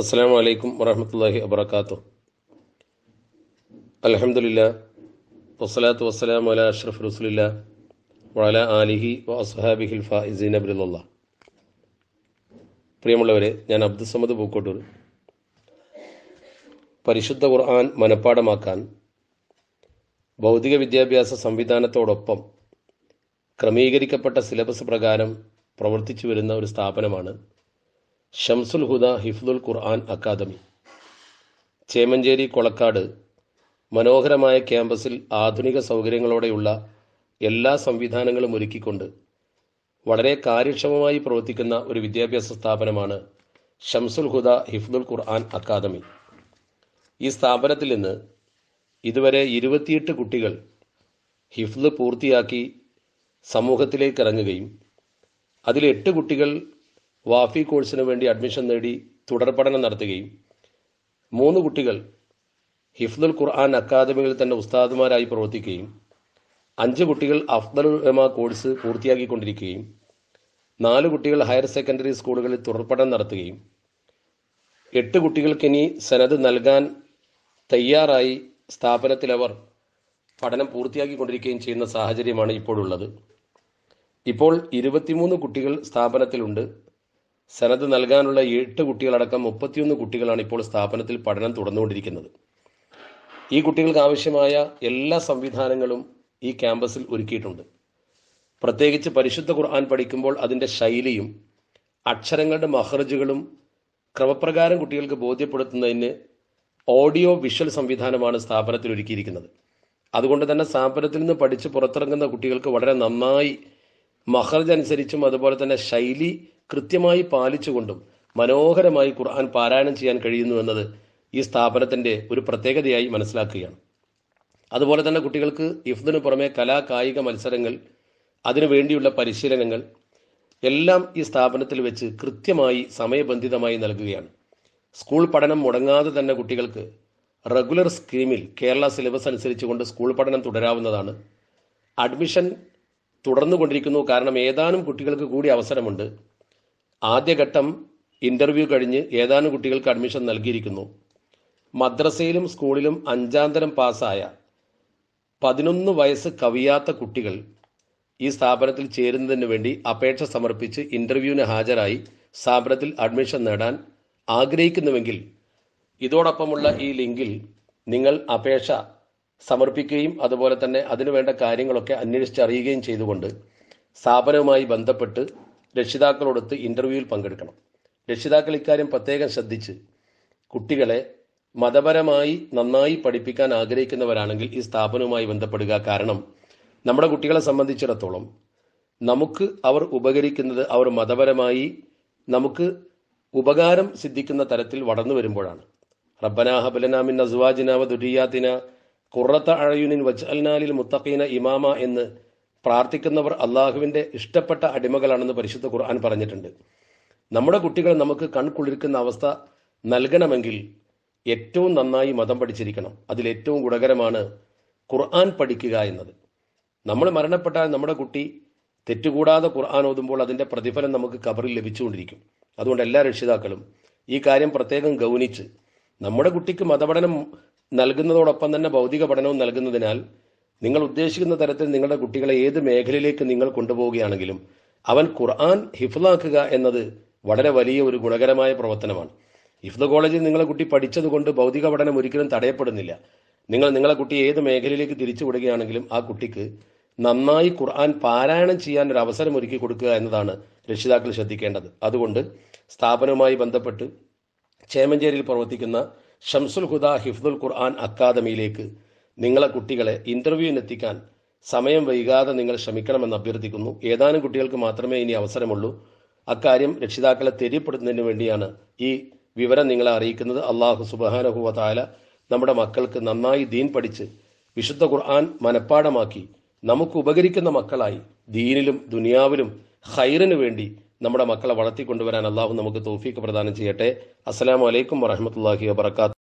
അസ്സാം വലൈക്കും വറഹമത്തല്ലാഹി വബർക്കാത്തു അലഹമുല്ല വസ്സലാത്തു വസ്സലാം വല അഷ്റഫ് റസുലില്ല വല ആലിഹി വസ്ഹാബിഹിൽ ഫാസീൻ ഫായിസീൻ അബ്ദുല്ല പ്രിയമുള്ളവരെ ഞാൻ അബ്ദുസമദ് പൂക്കോട്ടൂർ പരിശുദ്ധ ഖുർആൻ മനഃപ്പാടമാക്കാൻ ഭൗതിക വിദ്യാഭ്യാസ സംവിധാനത്തോടൊപ്പം ക്രമീകരിക്കപ്പെട്ട സിലബസ് പ്രകാരം പ്രവർത്തിച്ചു വരുന്ന ഒരു സ്ഥാപനമാണ് ഷംസുൽ ഹുദ ഹിഫ്ദുൽ ഖുർആൻ അക്കാദമി ചേമഞ്ചേരി കൊളക്കാട് മനോഹരമായ ക്യാമ്പസിൽ ആധുനിക സൗകര്യങ്ങളോടെയുള്ള എല്ലാ സംവിധാനങ്ങളും ഒരുക്കിക്കൊണ്ട് വളരെ കാര്യക്ഷമമായി പ്രവർത്തിക്കുന്ന ഒരു വിദ്യാഭ്യാസ സ്ഥാപനമാണ് ഷംസുൽ ഹുദ ഹിഫ്ദുൽ ഖുർആൻ അക്കാദമി ഈ സ്ഥാപനത്തിൽ നിന്ന് ഇതുവരെ ഇരുപത്തിയെട്ട് കുട്ടികൾ ഹിഫ്ദ് പൂർത്തിയാക്കി സമൂഹത്തിലേക്ക് ഇറങ്ങുകയും അതിൽ എട്ട് കുട്ടികൾ വാഫി കോഴ്സിന് വേണ്ടി അഡ്മിഷൻ നേടി തുടർ പഠനം നടത്തുകയും മൂന്ന് കുട്ടികൾ ഹിഫ്ദുൽ ഖുർആൻ അക്കാദമിയിൽ തന്നെ ഉസ്താദുമാരായി പ്രവർത്തിക്കുകയും അഞ്ച് കുട്ടികൾ അഫ്ദൽ റമ കോഴ്സ് പൂർത്തിയാക്കിക്കൊണ്ടിരിക്കുകയും നാല് കുട്ടികൾ ഹയർ സെക്കൻഡറി സ്കൂളുകളിൽ തുടർപഠനം നടത്തുകയും എട്ട് കുട്ടികൾക്കിനി സനത് നൽകാൻ തയ്യാറായി സ്ഥാപനത്തിലവർ പഠനം പൂർത്തിയാക്കിക്കൊണ്ടിരിക്കുകയും ചെയ്യുന്ന സാഹചര്യമാണ് ഇപ്പോഴുള്ളത് ഇപ്പോൾ ഇരുപത്തിമൂന്ന് കുട്ടികൾ സ്ഥാപനത്തിലുണ്ട് സനത് നൽകാനുള്ള എട്ട് കുട്ടികളടക്കം മുപ്പത്തിയൊന്ന് കുട്ടികളാണ് ഇപ്പോൾ സ്ഥാപനത്തിൽ പഠനം തുടർന്നുകൊണ്ടിരിക്കുന്നത് ഈ കുട്ടികൾക്ക് ആവശ്യമായ എല്ലാ സംവിധാനങ്ങളും ഈ ക്യാമ്പസിൽ ഒരുക്കിയിട്ടുണ്ട് പ്രത്യേകിച്ച് പരിശുദ്ധ ഖുർആൻ പഠിക്കുമ്പോൾ അതിൻ്റെ ശൈലിയും അക്ഷരങ്ങളുടെ മഹർജുകളും ക്രമപ്രകാരം കുട്ടികൾക്ക് ബോധ്യപ്പെടുത്തുന്നതിന് ഓഡിയോ വിഷ്വൽ സംവിധാനമാണ് സ്ഥാപനത്തിൽ ഒരുക്കിയിരിക്കുന്നത് അതുകൊണ്ട് തന്നെ സ്ഥാപനത്തിൽ നിന്ന് പഠിച്ച് പുറത്തിറങ്ങുന്ന കുട്ടികൾക്ക് വളരെ നന്നായി മഹർജ് അനുസരിച്ചും അതുപോലെ തന്നെ ശൈലി കൃത്യമായി പാലിച്ചുകൊണ്ടും മനോഹരമായി ഖുർആൻ പാരായണം ചെയ്യാൻ കഴിയുന്നു എന്നത് ഈ സ്ഥാപനത്തിന്റെ ഒരു പ്രത്യേകതയായി മനസ്സിലാക്കുകയാണ് അതുപോലെ തന്നെ കുട്ടികൾക്ക് ഇഫ്ദിനു പുറമെ കലാ കായിക മത്സരങ്ങൾ അതിനു വേണ്ടിയുള്ള പരിശീലനങ്ങൾ എല്ലാം ഈ സ്ഥാപനത്തിൽ വെച്ച് കൃത്യമായി സമയബന്ധിതമായി നൽകുകയാണ് സ്കൂൾ പഠനം മുടങ്ങാതെ തന്നെ കുട്ടികൾക്ക് റെഗുലർ സ്കീമിൽ കേരള സിലബസ് അനുസരിച്ചുകൊണ്ട് സ്കൂൾ പഠനം തുടരാവുന്നതാണ് അഡ്മിഷൻ തുടർന്നു കൊണ്ടിരിക്കുന്നു കാരണം ഏതാനും കുട്ടികൾക്ക് കൂടി അവസരമുണ്ട് ആദ്യഘട്ടം ഇൻ്റർവ്യൂ കഴിഞ്ഞ് ഏതാനും കുട്ടികൾക്ക് അഡ്മിഷൻ നൽകിയിരിക്കുന്നു മദ്രസയിലും സ്കൂളിലും അഞ്ചാം തരം പാസ്സായ പതിനൊന്ന് വയസ്സ് കവിയാത്ത കുട്ടികൾ ഈ സ്ഥാപനത്തിൽ ചേരുന്നതിന് വേണ്ടി അപേക്ഷ സമർപ്പിച്ച് ഇൻ്റർവ്യൂവിന് ഹാജരായി സ്ഥാപനത്തിൽ അഡ്മിഷൻ നേടാൻ ആഗ്രഹിക്കുന്നുവെങ്കിൽ ഇതോടൊപ്പമുള്ള ഈ ലിങ്കിൽ നിങ്ങൾ അപേക്ഷ സമർപ്പിക്കുകയും അതുപോലെ തന്നെ അതിനുവേണ്ട കാര്യങ്ങളൊക്കെ അന്വേഷിച്ചറിയുകയും ചെയ്തുകൊണ്ട് സ്ഥാപനവുമായി ബന്ധപ്പെട്ട് രക്ഷിതാക്കളോടൊത്ത് ഇൻ്റർവ്യൂവിൽ പങ്കെടുക്കണം രക്ഷിതാക്കൾ ഇക്കാര്യം പ്രത്യേകം ശ്രദ്ധിച്ച് കുട്ടികളെ മതപരമായി നന്നായി പഠിപ്പിക്കാൻ ആഗ്രഹിക്കുന്നവരാണെങ്കിൽ ഈ സ്ഥാപനവുമായി ബന്ധപ്പെടുക കാരണം നമ്മുടെ കുട്ടികളെ സംബന്ധിച്ചിടത്തോളം നമുക്ക് അവർ ഉപകരിക്കുന്നത് അവർ മതപരമായി നമുക്ക് ഉപകാരം സിദ്ധിക്കുന്ന തരത്തിൽ വളർന്നു വരുമ്പോഴാണ് റബ്ബനാഹബലനാമിൻ അസുവാജിനാവ ദുരിയാത്തിന കുറത്ത അഴയുനിൻ വജ് അൽനാലിൽ മുത്തഖീന ഇമാമ എന്ന് പ്രാർത്ഥിക്കുന്നവർ അള്ളാഹുവിന്റെ ഇഷ്ടപ്പെട്ട അടിമകളാണെന്ന് പരിശുദ്ധ ഖുർആൻ പറഞ്ഞിട്ടുണ്ട് നമ്മുടെ കുട്ടികൾ നമുക്ക് കൺകുളിരിക്കുന്ന അവസ്ഥ നൽകണമെങ്കിൽ ഏറ്റവും നന്നായി മതം പഠിച്ചിരിക്കണം അതിലേറ്റവും ഗുണകരമാണ് ഖുർആൻ പഠിക്കുക എന്നത് നമ്മൾ മരണപ്പെട്ടാൽ നമ്മുടെ കുട്ടി തെറ്റുകൂടാതെ ഖുർആൻ ഓതുമ്പോൾ അതിൻ്റെ പ്രതിഫലം നമുക്ക് കബറിൽ ലഭിച്ചുകൊണ്ടിരിക്കും അതുകൊണ്ട് എല്ലാ രക്ഷിതാക്കളും ഈ കാര്യം പ്രത്യേകം ഗൗനിച്ച് നമ്മുടെ കുട്ടിക്ക് മതപഠനം നൽകുന്നതോടൊപ്പം തന്നെ ഭൗതിക പഠനവും നൽകുന്നതിനാൽ നിങ്ങൾ ഉദ്ദേശിക്കുന്ന തരത്തിൽ നിങ്ങളുടെ കുട്ടികളെ ഏത് മേഖലയിലേക്ക് നിങ്ങൾ കൊണ്ടുപോവുകയാണെങ്കിലും അവൻ ഖുർആൻ ഹിഫ്ലാക്കുക എന്നത് വളരെ വലിയ ഒരു ഗുണകരമായ പ്രവർത്തനമാണ് ഇഫ്ദ കോളേജിൽ നിങ്ങളെ കുട്ടി പഠിച്ചതുകൊണ്ട് ഭൗതിക പഠനം ഒരിക്കലും തടയപ്പെടുന്നില്ല നിങ്ങൾ നിങ്ങളെ കുട്ടിയെ ഏത് മേഖലയിലേക്ക് തിരിച്ചു വിടുകയാണെങ്കിലും ആ കുട്ടിക്ക് നന്നായി ഖുർആൻ പാരായണം ചെയ്യാൻ ഒരു അവസരം ഒരുക്കി കൊടുക്കുക എന്നതാണ് രക്ഷിതാക്കൾ ശ്രദ്ധിക്കേണ്ടത് അതുകൊണ്ട് സ്ഥാപനവുമായി ബന്ധപ്പെട്ട് ചേമഞ്ചേരിയിൽ പ്രവർത്തിക്കുന്ന ഷംസുൽ ഹുദ ഹിഫ്ദുൽ ഖുർആൻ അക്കാദമിയിലേക്ക് നിങ്ങളെ കുട്ടികളെ ഇൻ്റർവ്യൂവിനെത്തിക്കാൻ സമയം വൈകാതെ നിങ്ങൾ ശ്രമിക്കണമെന്ന് അഭ്യർത്ഥിക്കുന്നു ഏതാനും കുട്ടികൾക്ക് മാത്രമേ ഇനി അവസരമുള്ളൂ അക്കാര്യം രക്ഷിതാക്കളെ തെര്യപ്പെടുത്തുന്നതിന് വേണ്ടിയാണ് ഈ വിവരം നിങ്ങളെ അറിയിക്കുന്നത് അള്ളാഹു സുബാനഹുവ താല നമ്മുടെ മക്കൾക്ക് നന്നായി ദീൻ പഠിച്ച് വിശുദ്ധ ഖുർആൻ മനഃപ്പാടമാക്കി നമുക്ക് ഉപകരിക്കുന്ന മക്കളായി ദീനിലും ദുനിയാവിലും ഹൈറിന് വേണ്ടി നമ്മുടെ മക്കളെ വളർത്തിക്കൊണ്ടുവരാൻ അള്ളാഹു നമുക്ക് തോഫീക്ക് പ്രദാനം ചെയ്യട്ടെ അസ്സാം വലൈക്കും വറഹമത്തല്ലാഹി വാത്തു